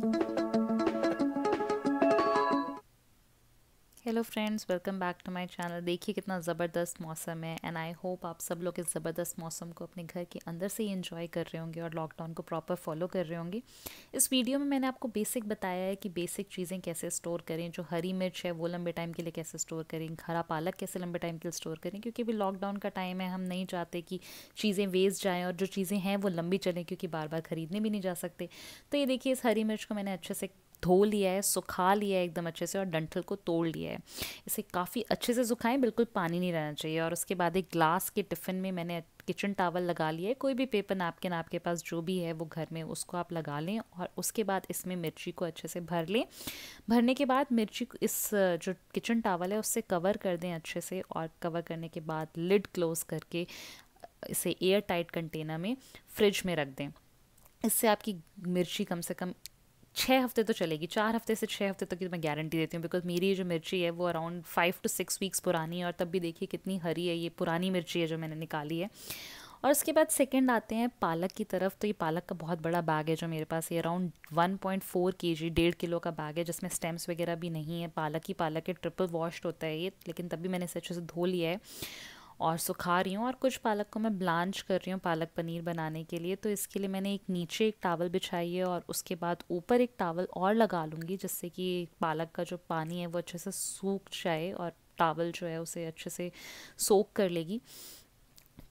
Thank you. Hello friends welcome back to my channel देखिए कितना ज़बरदस्त मौसम है एंड आई होप आप सब लोग इस ज़बरदस्त मौसम को अपने घर के अंदर से ही इन्जॉय कर रहे होंगे और लॉकडाउन को प्रॉपर फॉलो कर रहे होंगे इस वीडियो में मैंने आपको बेसिक बताया है कि बेसिक चीज़ें कैसे स्टोर करें जो हरी मिर्च है वो लंबे टाइम के लिए कैसे स्टोर करें हरा पालक कैसे लंबे टाइम के लिए स्टोर करें क्योंकि अभी लॉकडाउन का टाइम है हम नहीं चाहते कि चीज़ें वेस्ट जाएँ और जो चीज़ें हैं वो लंबी चलें क्योंकि बार बार ख़रीदने भी नहीं जा सकते तो ये देखिए इस हरी मिर्च को मैंने अच्छे से धो लिया है सुखा लिया है एकदम अच्छे से और डंठल को तोड़ लिया है इसे काफ़ी अच्छे से सुखाएं बिल्कुल पानी नहीं रहना चाहिए और उसके बाद एक ग्लास के टिफ़िन में मैंने किचन टावल लगा लिया है कोई भी पेपर नापकिन आपके पास जो भी है वो घर में उसको आप लगा लें और उसके बाद इसमें मिर्ची को अच्छे से भर लें भरने के बाद मिर्ची को इस जो किचन टावल है उससे कवर कर दें अच्छे से और कवर करने के बाद लिड क्लोज़ करके इसे एयर टाइट कंटेनर में फ्रिज में रख दें इससे आपकी मिर्ची कम से कम छः हफ्ते तो चलेगी चार हफ्ते से छः हफ्ते तक की तो मैं गारंटी देती हूँ बिकॉज मेरी जो मिर्ची है वो around five to six weeks पुरानी है और तब भी देखिए कितनी हरी है ये पुरानी मिर्ची है जो मैंने निकाली है और उसके बाद सेकेंड आते हैं पालक की तरफ तो ये पालक का बहुत बड़ा बैग है जो मेरे पास ये अराउंड 1.4 पॉइंट फोर के जी डेढ़ किलो का बैग है जिसमें स्टेम्स वगैरह भी नहीं है पालक ही पालक है ट्रिपल वॉश्ड होता है ये लेकिन तभी मैंने इसे अच्छे से धो लिया है और सुखा रही हूँ और कुछ पालक को मैं ब्लांच कर रही हूँ पालक पनीर बनाने के लिए तो इसके लिए मैंने एक नीचे एक टावल बिछाई है और उसके बाद ऊपर एक टावल और लगा लूँगी जिससे कि पालक का जो पानी है वो अच्छे से सूख जाए और टावल जो है उसे अच्छे से सोख कर लेगी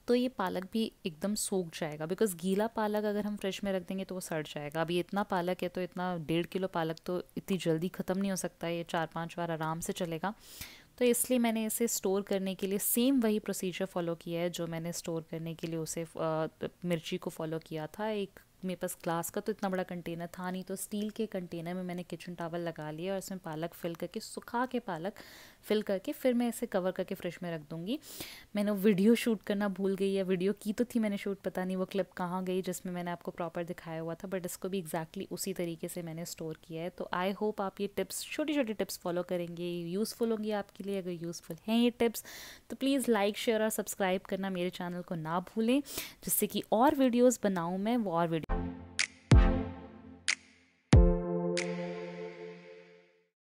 तो ये पालक भी एकदम सूख जाएगा बिकॉज गीला पालक अगर हम फ्रिज में रख देंगे तो वो सड़ जाएगा अभी इतना पालक है तो इतना डेढ़ किलो पालक तो इतनी जल्दी ख़त्म नहीं हो सकता ये चार पांच बार आराम से चलेगा तो इसलिए मैंने इसे स्टोर करने के लिए सेम वही प्रोसीजर फॉलो किया है जो मैंने स्टोर करने के लिए उसे मिर्ची को फॉलो किया था एक मेरे पास ग्लास का तो इतना बड़ा कंटेनर था नहीं तो स्टील के कंटेनर में मैंने किचन टावल लगा लिया और इसमें पालक फिल करके सुखा के पालक फिल करके फिर मैं इसे कवर करके फ्रिज में रख दूँगी मैंने वीडियो शूट करना भूल गई है वीडियो की तो थी मैंने शूट पता नहीं वो क्लिप कहाँ गई जिसमें मैंने आपको प्रॉपर दिखाया हुआ था बट इसको भी एग्जैक्टली exactly उसी तरीके से मैंने स्टोर किया है तो आई होप आप ये टिप्स छोटी छोटी टिप्स फॉलो करेंगे यूज़फुल होंगी आपके लिए अगर यूज़फुल हैं ये टिप्स तो प्लीज़ लाइक शेयर और सब्सक्राइब करना मेरे चैनल को ना भूलें जिससे कि और वीडियोज़ बनाऊँ मैं वो और वीडियो